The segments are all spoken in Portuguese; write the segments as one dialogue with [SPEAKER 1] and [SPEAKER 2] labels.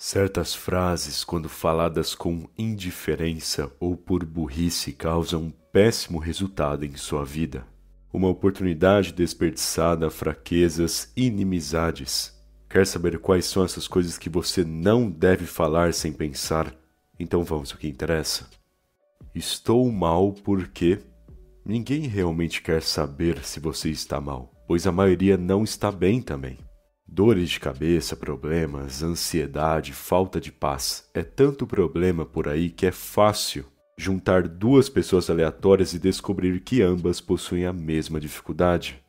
[SPEAKER 1] Certas frases, quando faladas com indiferença ou por burrice, causam um péssimo resultado em sua vida. Uma oportunidade desperdiçada fraquezas inimizades. Quer saber quais são essas coisas que você não deve falar sem pensar? Então vamos ao que interessa. Estou mal porque ninguém realmente quer saber se você está mal, pois a maioria não está bem também. Dores de cabeça, problemas, ansiedade, falta de paz. É tanto problema por aí que é fácil juntar duas pessoas aleatórias e descobrir que ambas possuem a mesma dificuldade.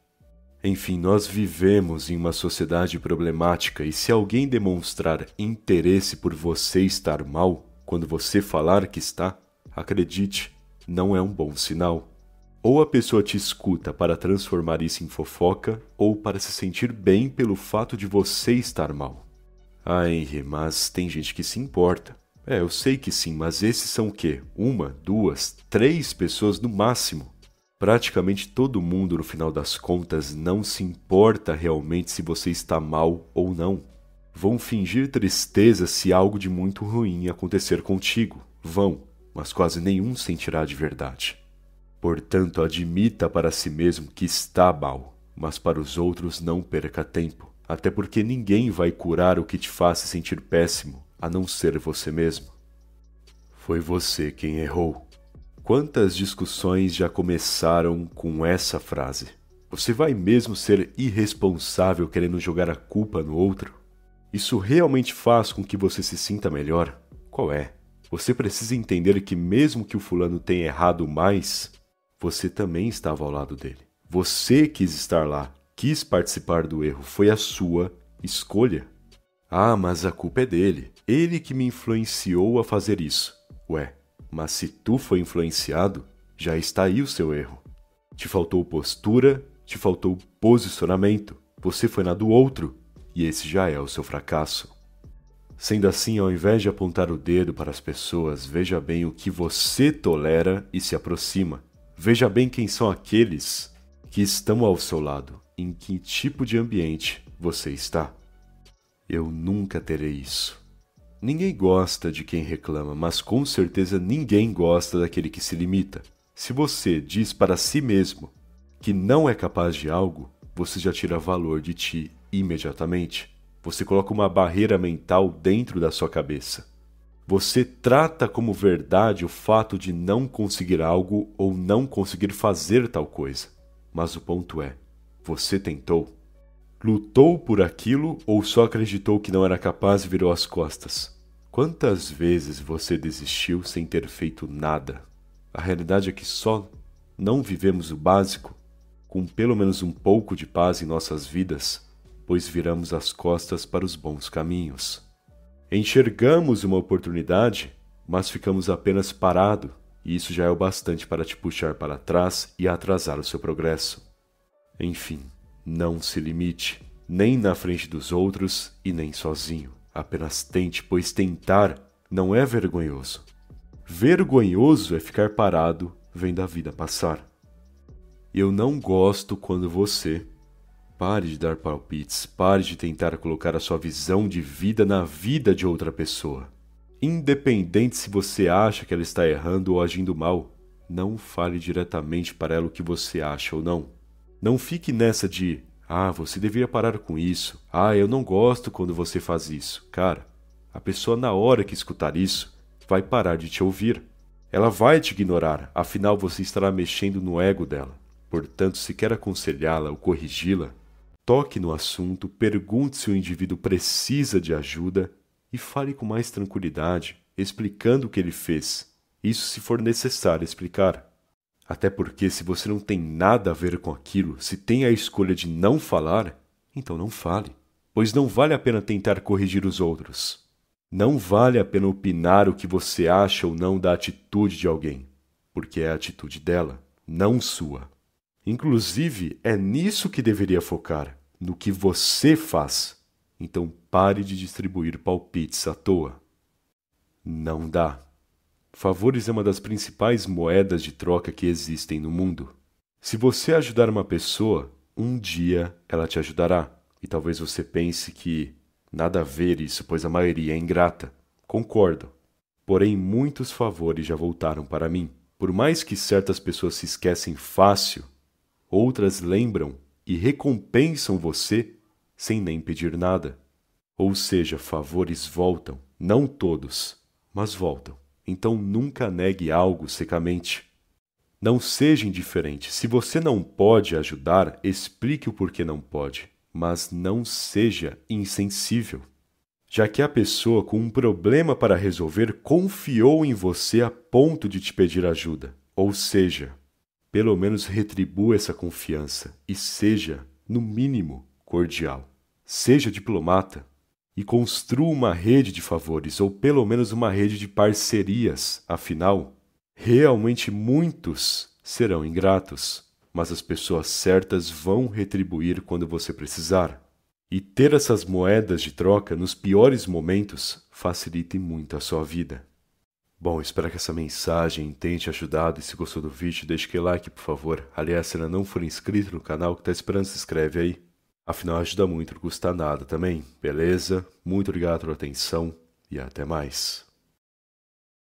[SPEAKER 1] Enfim, nós vivemos em uma sociedade problemática e se alguém demonstrar interesse por você estar mal quando você falar que está, acredite, não é um bom sinal. Ou a pessoa te escuta para transformar isso em fofoca, ou para se sentir bem pelo fato de você estar mal. Ah, Henry, mas tem gente que se importa. É, eu sei que sim, mas esses são o quê? Uma, duas, três pessoas no máximo. Praticamente todo mundo, no final das contas, não se importa realmente se você está mal ou não. Vão fingir tristeza se algo de muito ruim acontecer contigo. Vão, mas quase nenhum sentirá de verdade. Portanto, admita para si mesmo que está mal, mas para os outros não perca tempo, até porque ninguém vai curar o que te faz se sentir péssimo, a não ser você mesmo. Foi você quem errou. Quantas discussões já começaram com essa frase? Você vai mesmo ser irresponsável querendo jogar a culpa no outro? Isso realmente faz com que você se sinta melhor? Qual é? Você precisa entender que, mesmo que o fulano tenha errado mais, você também estava ao lado dele. Você quis estar lá, quis participar do erro, foi a sua escolha. Ah, mas a culpa é dele. Ele que me influenciou a fazer isso. Ué, mas se tu foi influenciado, já está aí o seu erro. Te faltou postura, te faltou posicionamento. Você foi na do outro, e esse já é o seu fracasso. Sendo assim, ao invés de apontar o dedo para as pessoas, veja bem o que você tolera e se aproxima. Veja bem quem são aqueles que estão ao seu lado, em que tipo de ambiente você está. Eu nunca terei isso. Ninguém gosta de quem reclama, mas com certeza ninguém gosta daquele que se limita. Se você diz para si mesmo que não é capaz de algo, você já tira valor de ti imediatamente. Você coloca uma barreira mental dentro da sua cabeça. Você trata como verdade o fato de não conseguir algo ou não conseguir fazer tal coisa. Mas o ponto é: você tentou? Lutou por aquilo ou só acreditou que não era capaz e virou as costas? Quantas vezes você desistiu sem ter feito nada? A realidade é que só não vivemos o básico com pelo menos um pouco de paz em nossas vidas, pois viramos as costas para os bons caminhos. Enxergamos uma oportunidade, mas ficamos apenas parado, e isso já é o bastante para te puxar para trás e atrasar o seu progresso. Enfim, não se limite, nem na frente dos outros e nem sozinho. Apenas tente, pois tentar não é vergonhoso. Vergonhoso é ficar parado vendo a vida passar. Eu não gosto quando você, Pare de dar palpites, pare de tentar colocar a sua visão de vida na vida de outra pessoa. Independente se você acha que ela está errando ou agindo mal, não fale diretamente para ela o que você acha ou não. Não fique nessa de, ah, você deveria parar com isso, ah, eu não gosto quando você faz isso. Cara, a pessoa, na hora que escutar isso, vai parar de te ouvir. Ela vai te ignorar, afinal você estará mexendo no ego dela. Portanto, se quer aconselhá-la ou corrigi-la, Toque no assunto, pergunte se o indivíduo precisa de ajuda e fale com mais tranquilidade, explicando o que ele fez. Isso se for necessário explicar. Até porque, se você não tem nada a ver com aquilo, se tem a escolha de não falar, então não fale, pois não vale a pena tentar corrigir os outros. Não vale a pena opinar o que você acha ou não da atitude de alguém, porque é a atitude dela, não sua. Inclusive, é nisso que deveria focar no que você faz. Então pare de distribuir palpites à toa. Não dá. Favores é uma das principais moedas de troca que existem no mundo. Se você ajudar uma pessoa, um dia ela te ajudará. E talvez você pense que nada a ver isso, pois a maioria é ingrata. Concordo. Porém, muitos favores já voltaram para mim. Por mais que certas pessoas se esquecem fácil, outras lembram e recompensam você sem nem pedir nada. Ou seja, favores voltam, não todos, mas voltam. Então nunca negue algo secamente. Não seja indiferente. Se você não pode ajudar, explique o porquê não pode, mas não seja insensível. Já que a pessoa com um problema para resolver confiou em você a ponto de te pedir ajuda. Ou seja, pelo menos retribua essa confiança e seja, no mínimo, cordial. Seja diplomata e construa uma rede de favores ou pelo menos uma rede de parcerias. Afinal, realmente muitos serão ingratos, mas as pessoas certas vão retribuir quando você precisar. E ter essas moedas de troca nos piores momentos facilita muito a sua vida. Bom, espero que essa mensagem tenha te ajudado e se gostou do vídeo, deixe aquele like, por favor. Aliás, se ainda não for inscrito no canal, que tá esperando, se inscreve aí. Afinal, ajuda muito, não custa nada também, beleza? Muito obrigado pela atenção e até mais.